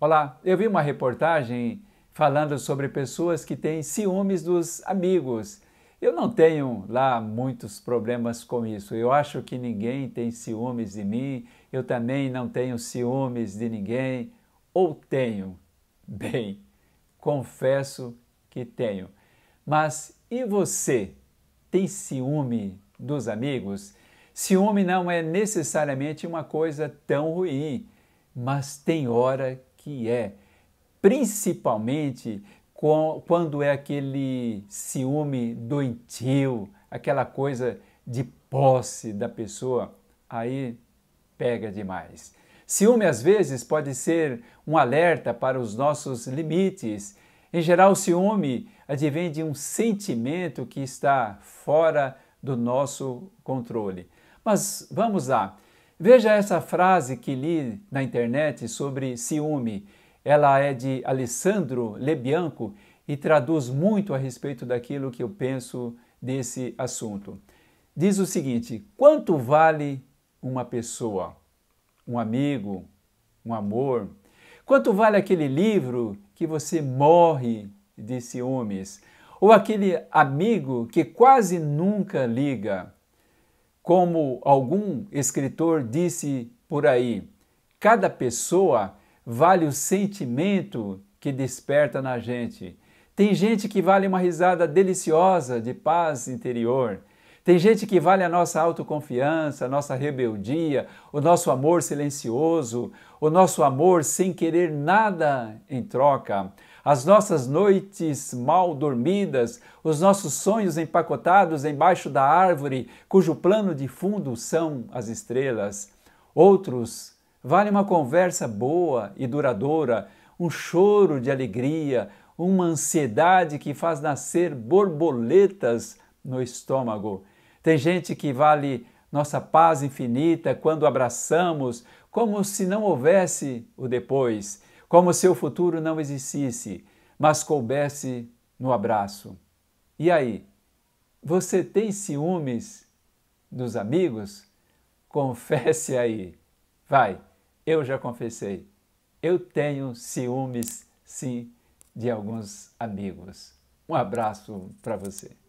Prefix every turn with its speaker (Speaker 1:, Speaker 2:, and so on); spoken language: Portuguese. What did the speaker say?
Speaker 1: Olá, eu vi uma reportagem falando sobre pessoas que têm ciúmes dos amigos. Eu não tenho lá muitos problemas com isso. Eu acho que ninguém tem ciúmes de mim, eu também não tenho ciúmes de ninguém. Ou tenho? Bem, confesso que tenho. Mas e você? Tem ciúme dos amigos? Ciúme não é necessariamente uma coisa tão ruim, mas tem hora que é, principalmente quando é aquele ciúme doentio, aquela coisa de posse da pessoa, aí pega demais. Ciúme às vezes pode ser um alerta para os nossos limites. Em geral, o ciúme advém de um sentimento que está fora do nosso controle. Mas vamos lá. Veja essa frase que li na internet sobre ciúme. Ela é de Alessandro Lebianco e traduz muito a respeito daquilo que eu penso desse assunto. Diz o seguinte: quanto vale uma pessoa, um amigo, um amor? Quanto vale aquele livro que você morre de ciúmes? Ou aquele amigo que quase nunca liga? Como algum escritor disse por aí, cada pessoa vale o sentimento que desperta na gente. Tem gente que vale uma risada deliciosa de paz interior. Tem gente que vale a nossa autoconfiança, a nossa rebeldia, o nosso amor silencioso, o nosso amor sem querer nada em troca, as nossas noites mal dormidas, os nossos sonhos empacotados embaixo da árvore, cujo plano de fundo são as estrelas. Outros vale uma conversa boa e duradoura, um choro de alegria, uma ansiedade que faz nascer borboletas no estômago. Tem gente que vale nossa paz infinita quando abraçamos, como se não houvesse o depois, como se o futuro não existisse, mas coubesse no abraço. E aí, você tem ciúmes dos amigos? Confesse aí. Vai, eu já confessei. Eu tenho ciúmes, sim, de alguns amigos. Um abraço para você.